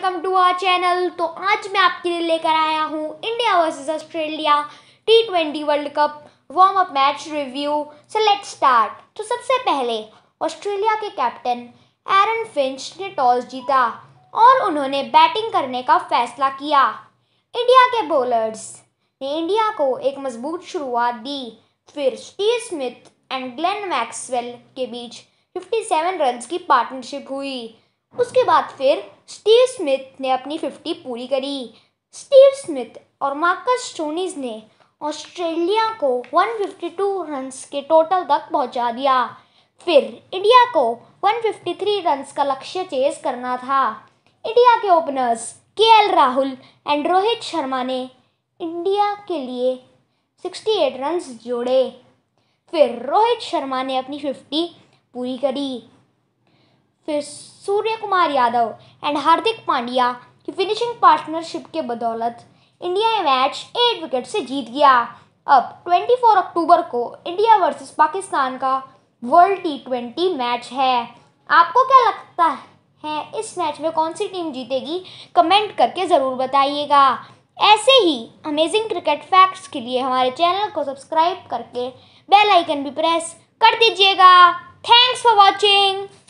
welcome to our channel तो आज मैं आपके लिए लेकर आया हूँ India versus Australia T twenty World Cup warm up match review so let start तो सबसे पहले ऑस्ट्रेलिया के कैप्टन एरन फिंच ने टॉस जीता और उन्होंने बैटिंग करने का फैसला किया इंडिया के बॉलर्स ने इंडिया को एक मजबूत शुरुआत दी फिर Steve Smith and Glenn Maxwell के बीच 57 रन्स की पार्टनरशिप हुई उसके बाद फिर स्टीव स्मिथ ने अपनी फिफ्टी पूरी करी स्टीव स्मिथ और मार्कस स्टोनीज ने ऑस्ट्रेलिया को 152 रन्स के टोटल तक पहुंचा दिया फिर इंडिया को 153 रन्स का लक्ष्य चेज करना था इंडिया के ओपनर्स के राहुल एंड रोहित शर्मा ने इंडिया के लिए 68 रन्स जोड़े फिर रोहित शर्मा ने अपनी 50 पूरी करी फिर सूर्य कुमार यादव एंड हार्दिक पांड्या की फिनिशिंग पार्टनरशिप के बदौलत इंडिया ये मैच एट विकेट से जीत गया अब 24 अक्टूबर को इंडिया वर्सेस पाकिस्तान का वर्ल्ड टी ट्वेंटी मैच है आपको क्या लगता है इस मैच में कौन सी टीम जीतेगी कमेंट करके ज़रूर बताइएगा ऐसे ही अमेजिंग क्रिकेट फैक्ट्स के लिए हमारे चैनल को सब्सक्राइब करके बेल आइकन भी प्रेस कर दीजिएगा थैंक्स फॉर वॉचिंग